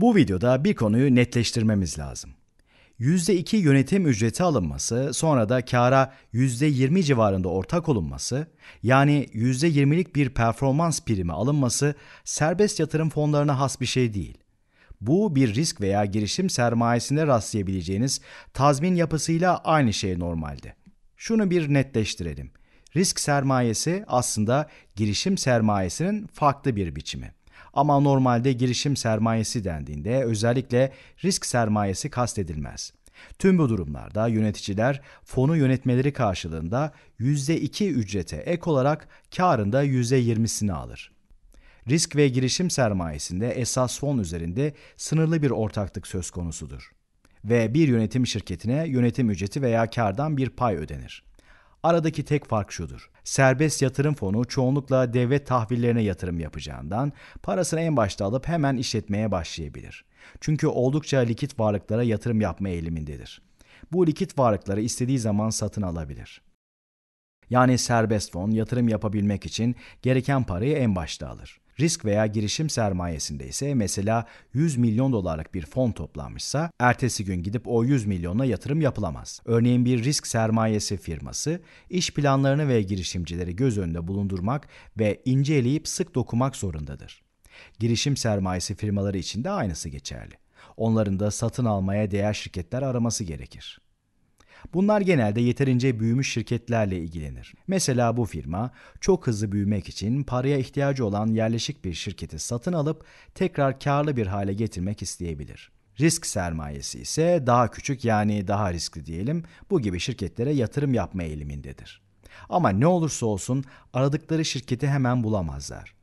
Bu videoda bir konuyu netleştirmemiz lazım. %2 yönetim ücreti alınması, sonra da kâra %20 civarında ortak olunması, yani %20'lik bir performans primi alınması serbest yatırım fonlarına has bir şey değil. Bu bir risk veya girişim sermayesinde rastlayabileceğiniz tazmin yapısıyla aynı şey normalde. Şunu bir netleştirelim. Risk sermayesi aslında girişim sermayesinin farklı bir biçimi. Ama normalde girişim sermayesi dendiğinde özellikle risk sermayesi kastedilmez. Tüm bu durumlarda yöneticiler fonu yönetmeleri karşılığında %2 ücrete ek olarak karında %20'sini alır. Risk ve girişim sermayesinde esas fon üzerinde sınırlı bir ortaklık söz konusudur ve bir yönetim şirketine yönetim ücreti veya kardan bir pay ödenir. Aradaki tek fark şudur. Serbest yatırım fonu çoğunlukla devlet tahvillerine yatırım yapacağından parasını en başta alıp hemen işletmeye başlayabilir. Çünkü oldukça likit varlıklara yatırım yapma eğilimindedir. Bu likit varlıkları istediği zaman satın alabilir. Yani serbest fon yatırım yapabilmek için gereken parayı en başta alır. Risk veya girişim sermayesinde ise mesela 100 milyon dolarlık bir fon toplanmışsa ertesi gün gidip o 100 milyona yatırım yapılamaz. Örneğin bir risk sermayesi firması iş planlarını ve girişimcileri göz önünde bulundurmak ve inceleyip sık dokumak zorundadır. Girişim sermayesi firmaları için de aynısı geçerli. Onların da satın almaya değer şirketler araması gerekir. Bunlar genelde yeterince büyümüş şirketlerle ilgilenir. Mesela bu firma çok hızlı büyümek için paraya ihtiyacı olan yerleşik bir şirketi satın alıp tekrar karlı bir hale getirmek isteyebilir. Risk sermayesi ise daha küçük yani daha riskli diyelim bu gibi şirketlere yatırım yapma eğilimindedir. Ama ne olursa olsun aradıkları şirketi hemen bulamazlar.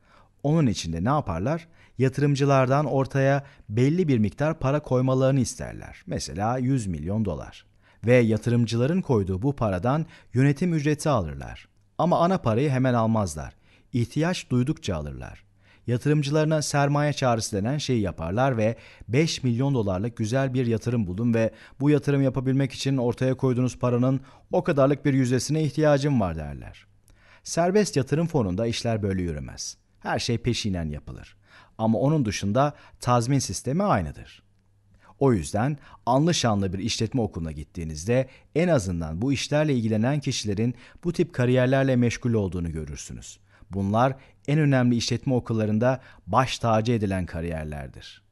Onun için de ne yaparlar? Yatırımcılardan ortaya belli bir miktar para koymalarını isterler. Mesela 100 milyon dolar ve yatırımcıların koyduğu bu paradan yönetim ücreti alırlar. Ama ana parayı hemen almazlar. İhtiyaç duydukça alırlar. Yatırımcılarına sermaye çağrısı denen şeyi yaparlar ve 5 milyon dolarlık güzel bir yatırım buldum ve bu yatırım yapabilmek için ortaya koyduğunuz paranın o kadarlık bir yüzdesine ihtiyacım var derler. Serbest yatırım fonunda işler böyle yürümez. Her şey peşinen yapılır. Ama onun dışında tazmin sistemi aynıdır. O yüzden anlı şanlı bir işletme okuluna gittiğinizde en azından bu işlerle ilgilenen kişilerin bu tip kariyerlerle meşgul olduğunu görürsünüz. Bunlar en önemli işletme okullarında baş tacı edilen kariyerlerdir.